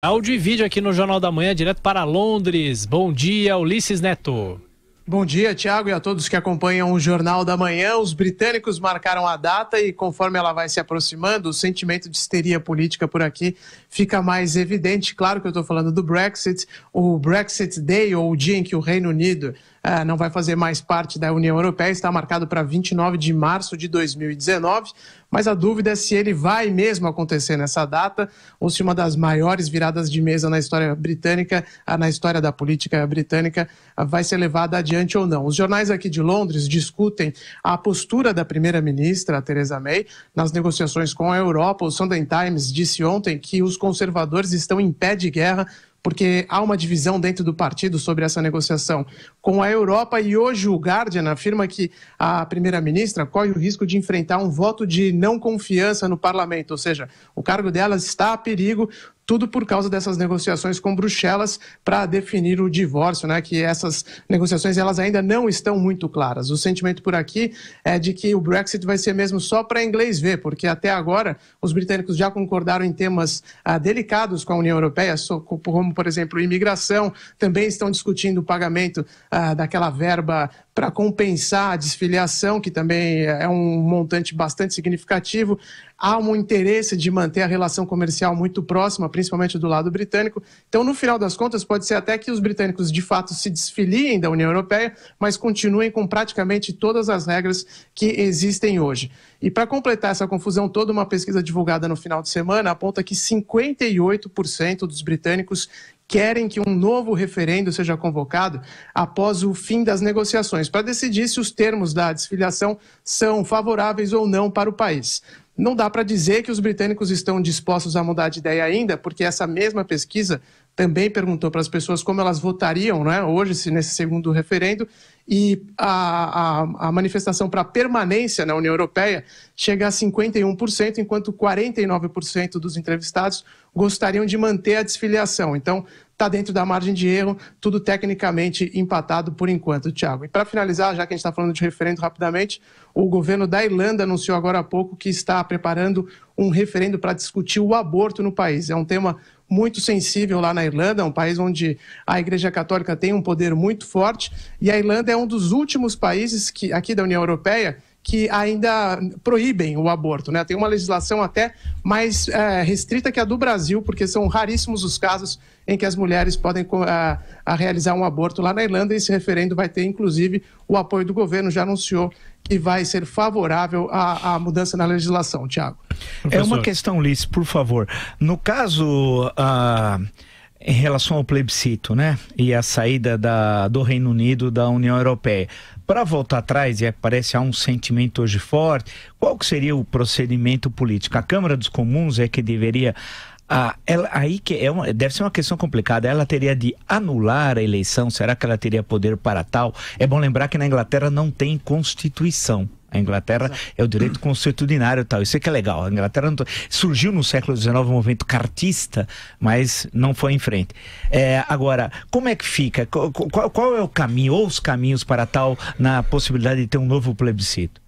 Áudio e vídeo aqui no Jornal da Manhã, direto para Londres. Bom dia, Ulisses Neto. Bom dia, Tiago, e a todos que acompanham o Jornal da Manhã. Os britânicos marcaram a data e, conforme ela vai se aproximando, o sentimento de histeria política por aqui fica mais evidente. Claro que eu estou falando do Brexit, o Brexit Day, ou o dia em que o Reino Unido é, não vai fazer mais parte da União Europeia, está marcado para 29 de março de 2019, mas a dúvida é se ele vai mesmo acontecer nessa data ou se uma das maiores viradas de mesa na história britânica, ah, na história da política britânica, ah, vai ser levada adiante ou não. Os jornais aqui de Londres discutem a postura da primeira-ministra, Theresa May, nas negociações com a Europa. O Sunday Times disse ontem que os conservadores estão em pé de guerra porque há uma divisão dentro do partido sobre essa negociação com a Europa e hoje o Guardian afirma que a primeira-ministra corre o risco de enfrentar um voto de não confiança no parlamento, ou seja, o cargo dela está a perigo tudo por causa dessas negociações com Bruxelas para definir o divórcio, né? Que essas negociações elas ainda não estão muito claras. O sentimento por aqui é de que o Brexit vai ser mesmo só para inglês ver, porque até agora os britânicos já concordaram em temas ah, delicados com a União Europeia, como por exemplo imigração, também estão discutindo o pagamento ah, daquela verba para compensar a desfiliação, que também é um montante bastante significativo. Há um interesse de manter a relação comercial muito próxima, principalmente do lado britânico. Então, no final das contas, pode ser até que os britânicos de fato se desfiliem da União Europeia, mas continuem com praticamente todas as regras que existem hoje. E para completar essa confusão toda, uma pesquisa divulgada no final de semana aponta que 58% dos britânicos querem que um novo referendo seja convocado após o fim das negociações, para decidir se os termos da desfiliação são favoráveis ou não para o país. Não dá para dizer que os britânicos estão dispostos a mudar de ideia ainda, porque essa mesma pesquisa também perguntou para as pessoas como elas votariam né, hoje, se nesse segundo referendo, e a, a, a manifestação para permanência na União Europeia chega a 51%, enquanto 49% dos entrevistados gostariam de manter a desfiliação. Então, está dentro da margem de erro, tudo tecnicamente empatado por enquanto, Tiago. E para finalizar, já que a gente está falando de referendo rapidamente, o governo da Irlanda anunciou agora há pouco que está preparando um referendo para discutir o aborto no país. É um tema muito sensível lá na Irlanda, é um país onde a Igreja Católica tem um poder muito forte, e a Irlanda é um dos últimos países que, aqui da União Europeia que ainda proíbem o aborto, né? Tem uma legislação até mais é, restrita que a do Brasil, porque são raríssimos os casos em que as mulheres podem a, a realizar um aborto lá na Irlanda. Esse referendo vai ter, inclusive, o apoio do governo, já anunciou que vai ser favorável à, à mudança na legislação, Tiago. É uma questão, Liz, por favor. No caso. Uh em relação ao plebiscito, né? E a saída da, do Reino Unido da União Europeia para voltar atrás, e é, parece há um sentimento hoje forte, qual seria o procedimento político? A Câmara dos Comuns é que deveria ela, aí que é uma, deve ser uma questão complicada. Ela teria de anular a eleição? Será que ela teria poder para tal? É bom lembrar que na Inglaterra não tem constituição. A Inglaterra é o direito consuetudinário tal. Isso é que é legal. A Inglaterra surgiu no século XIX um movimento cartista, mas não foi em frente. É, agora, como é que fica? Qual, qual, é o caminho ou os caminhos para tal na possibilidade de ter um novo plebiscito?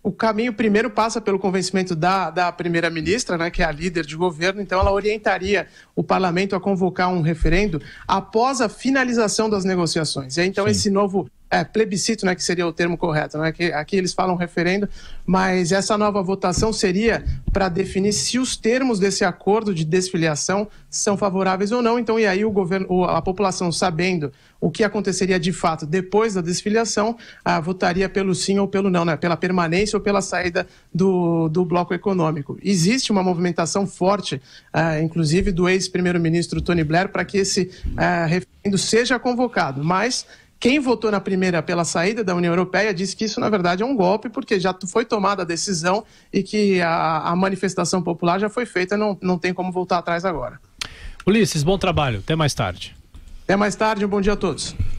O caminho primeiro passa pelo convencimento da, da primeira-ministra, né, que é a líder de governo, então ela orientaria o parlamento a convocar um referendo após a finalização das negociações. então Sim. esse novo é, plebiscito, né, que seria o termo correto, né, que aqui eles falam referendo, mas essa nova votação seria para definir se os termos desse acordo de desfiliação são favoráveis ou não. Então, e aí o governo, a população sabendo o que aconteceria de fato depois da desfiliação, ah, votaria pelo sim ou pelo não, né, pela permanência ou pela saída do, do bloco econômico. Existe uma movimentação forte, ah, inclusive do ex-primeiro-ministro Tony Blair, para que esse ah, referendo seja convocado, mas quem votou na primeira pela saída da União Europeia disse que isso, na verdade, é um golpe, porque já foi tomada a decisão e que a, a manifestação popular já foi feita, não, não tem como voltar atrás agora. Ulisses, bom trabalho. Até mais tarde. Até mais tarde, um bom dia a todos.